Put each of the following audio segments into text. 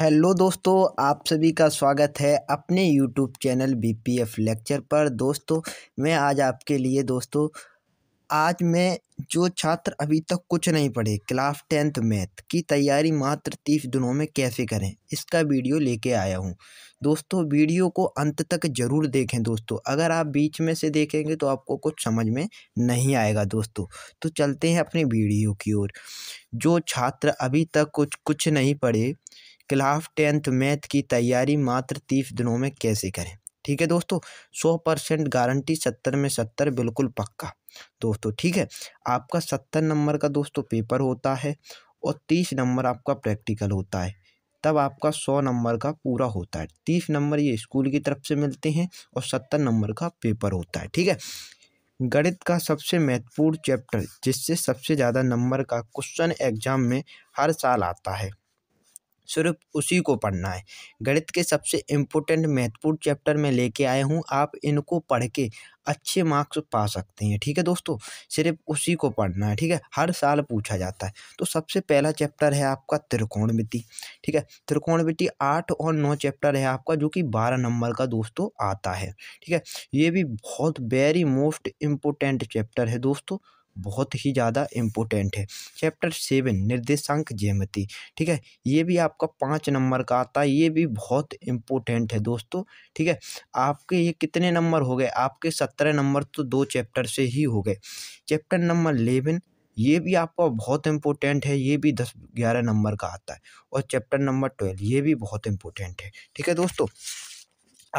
hello दोस्तों आप सभी का स्वागत है अपने यूट्यूब चैनल बीपीएफ लेक्चर पर दोस्तों मैं आज आपके लिए दोस्तों आज मैं जो छात्र अभी तक कुछ नहीं पढ़े क्लास टेंथ मैथ की तैयारी मात्र तीस दिनों में कैसे करें इसका वीडियो लेके आया हूँ दोस्तों वीडियो को अंत तक ज़रूर देखें दोस्तों अगर आप बीच में से देखेंगे तो आपको कुछ समझ में नहीं आएगा दोस्तों तो चलते हैं अपने वीडियो की ओर जो छात्र अभी तक कुछ कुछ नहीं पढ़े क्लास टेंथ मैथ की तैयारी मात्र तीस दिनों में कैसे करें ठीक है दोस्तों सौ परसेंट गारंटी सत्तर में सत्तर बिल्कुल पक्का दोस्तों ठीक है आपका सत्तर नंबर का दोस्तों पेपर होता है और तीस नंबर आपका प्रैक्टिकल होता है तब आपका सौ नंबर का पूरा होता है तीस नंबर ये स्कूल की तरफ से मिलते हैं और सत्तर नंबर का पेपर होता है ठीक है गणित का सबसे महत्वपूर्ण चैप्टर जिससे सबसे ज़्यादा नंबर का क्वेश्चन एग्जाम में हर साल आता है सिर्फ उसी को पढ़ना है गणित के सबसे इम्पोर्टेंट महत्वपूर्ण चैप्टर में लेके आया हूँ आप इनको पढ़ के अच्छे मार्क्स पा सकते हैं ठीक है दोस्तों सिर्फ उसी को पढ़ना है ठीक है हर साल पूछा जाता है तो सबसे पहला चैप्टर है आपका त्रिकोणमिति ठीक है मिट्टी आठ और नौ चैप्टर है आपका जो कि बारह नंबर का दोस्तों आता है ठीक है ये भी बहुत वेरी मोस्ट इम्पोर्टेंट चैप्टर है दोस्तों बहुत ही ज़्यादा इम्पोर्टेंट है चैप्टर सेवन निर्देशांक ज्यामिति ठीक है ये भी आपका पाँच नंबर का आता है ये भी बहुत इम्पोर्टेंट है दोस्तों ठीक है आपके ये कितने नंबर हो गए आपके सत्रह नंबर तो दो चैप्टर से ही हो गए चैप्टर नंबर इलेवन ये भी आपका बहुत इम्पोर्टेंट है ये भी दस ग्यारह नंबर का आता है और चैप्टर नंबर ट्वेल्व ये भी बहुत इम्पोर्टेंट है ठीक है दोस्तों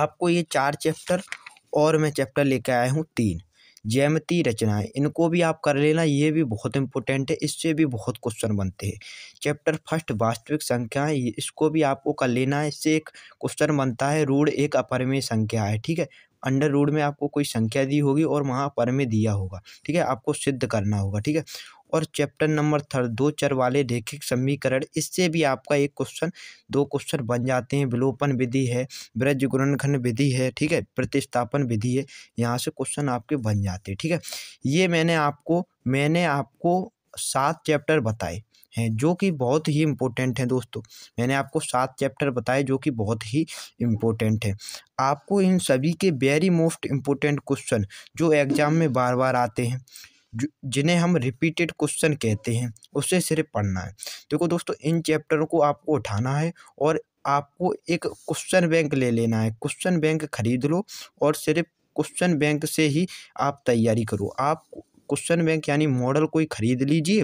आपको ये चार चैप्टर और मैं चैप्टर लेके आया हूँ तीन ज्यामिति रचनाएं इनको भी आप कर लेना ये भी बहुत इंपॉर्टेंट है इससे भी बहुत क्वेश्चन बनते हैं चैप्टर फर्स्ट वास्तविक संख्याएँ इसको भी आपको कर लेना है इससे एक क्वेश्चन बनता है रूढ़ एक अपरमेय संख्या है ठीक है अंडर रूड में आपको कोई संख्या दी होगी और वहाँ पर में दिया होगा ठीक है आपको सिद्ध करना होगा ठीक है और चैप्टर नंबर थर्ड दो चर वाले रेखिक समीकरण इससे भी आपका एक क्वेश्चन दो क्वेश्चन बन जाते हैं विलोपन विधि है ब्रज गुणनखन विधि है ठीक है प्रतिस्थापन विधि है यहाँ से क्वेश्चन आपके बन जाते हैं ठीक है ये मैंने आपको मैंने आपको सात चैप्टर बताए हैं जो कि बहुत ही इम्पोर्टेंट हैं दोस्तों मैंने आपको सात चैप्टर बताए जो कि बहुत ही इम्पोर्टेंट हैं आपको इन सभी के वेरी मोस्ट इम्पोर्टेंट क्वेश्चन जो एग्ज़ाम में बार बार आते हैं जिन्हें हम रिपीटेड क्वेश्चन कहते हैं उसे सिर्फ पढ़ना है देखो दोस्तों इन चैप्टरों को आपको उठाना है और आपको एक क्वेश्चन बैंक ले लेना है क्वेश्चन बैंक खरीद लो और सिर्फ क्वेश्चन बैंक से ही आप तैयारी करो आप क्वेश्चन बैंक यानी मॉडल कोई खरीद लीजिए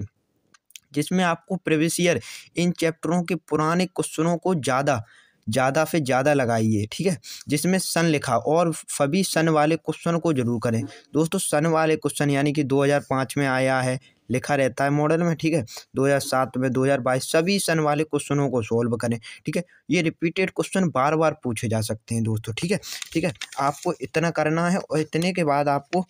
जिसमें आपको प्रीवियस ईयर इन चैप्टरों के पुराने क्वेश्चनों को ज़्यादा ज़्यादा से ज़्यादा लगाइए ठीक है जिसमें सन लिखा और सभी सन वाले क्वेश्चन को जरूर करें दोस्तों सन वाले क्वेश्चन यानी कि 2005 में आया है लिखा रहता है मॉडल में ठीक है 2007 में 2022 सभी सन वाले क्वेश्चनों को सॉल्व करें ठीक है ये रिपीटेड क्वेश्चन बार बार पूछे जा सकते हैं दोस्तों ठीक है ठीक है आपको इतना करना है और इतने के बाद आपको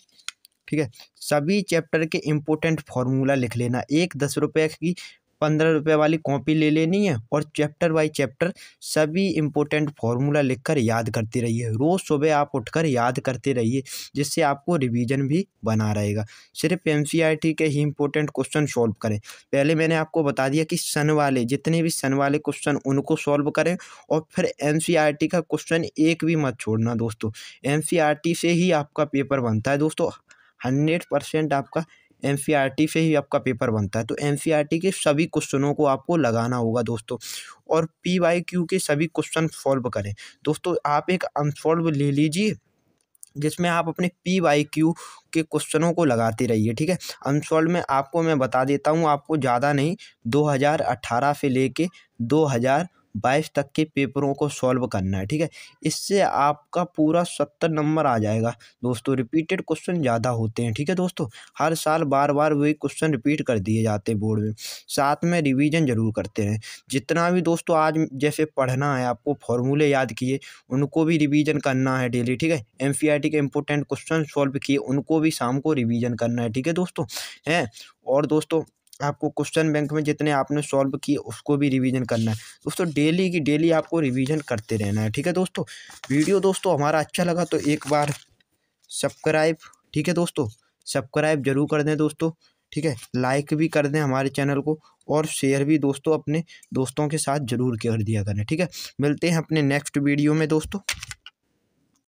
ठीक है सभी चैप्टर के इम्पोर्टेंट फार्मूला लिख लेना एक दस रुपये की पंद्रह रुपये वाली कॉपी ले लेनी है और चैप्टर बाई चैप्टर सभी इंपॉर्टेंट फॉर्मूला लिखकर याद करते रहिए रोज़ सुबह आप उठकर याद करते रहिए जिससे आपको रिवीजन भी बना रहेगा सिर्फ एम के ही इंपॉर्टेंट क्वेश्चन सॉल्व करें पहले मैंने आपको बता दिया कि सन वाले जितने भी सन वाले क्वेश्चन उनको सॉल्व करें और फिर एम का क्वेश्चन एक भी मत छोड़ना दोस्तों एम से ही आपका पेपर बनता है दोस्तों हंड्रेड परसेंट आपका एम से ही आपका पेपर बनता है तो एम के सभी क्वेश्चनों को आपको लगाना होगा दोस्तों और पी वाई क्यू के सभी क्वेश्चन सॉल्व करें दोस्तों आप एक अनसॉल्व ले लीजिए जिसमें आप अपने पी वाई क्यू के क्वेश्चनों को लगाते रहिए ठीक है अनसॉल्व में आपको मैं बता देता हूँ आपको ज़्यादा नहीं 2018 से लेके बाईस तक के पेपरों को सॉल्व करना है ठीक है इससे आपका पूरा सत्तर नंबर आ जाएगा दोस्तों रिपीटेड क्वेश्चन ज़्यादा होते हैं ठीक है दोस्तों हर साल बार बार वही क्वेश्चन रिपीट कर दिए जाते हैं बोर्ड में साथ में रिवीजन ज़रूर करते हैं जितना भी दोस्तों आज जैसे पढ़ना है आपको फॉर्मूले याद किए उनको भी रिविजन करना है डेली ठीक है एम के इंपोर्टेंट क्वेश्चन सॉल्व किए उनको भी शाम को रिविज़न करना है ठीक है दोस्तों हैं और दोस्तों आपको क्वेश्चन बैंक में जितने आपने सॉल्व किए उसको भी रिवीजन करना है दोस्तों डेली की डेली आपको रिवीजन करते रहना है ठीक है दोस्तों वीडियो दोस्तों हमारा अच्छा लगा तो एक बार सब्सक्राइब ठीक है दोस्तों सब्सक्राइब जरूर कर दें दोस्तों ठीक है लाइक भी कर दें हमारे चैनल को और शेयर भी दोस्तों अपने दोस्तों के साथ ज़रूर कर दिया करें ठीक है मिलते हैं अपने नेक्स्ट वीडियो में दोस्तों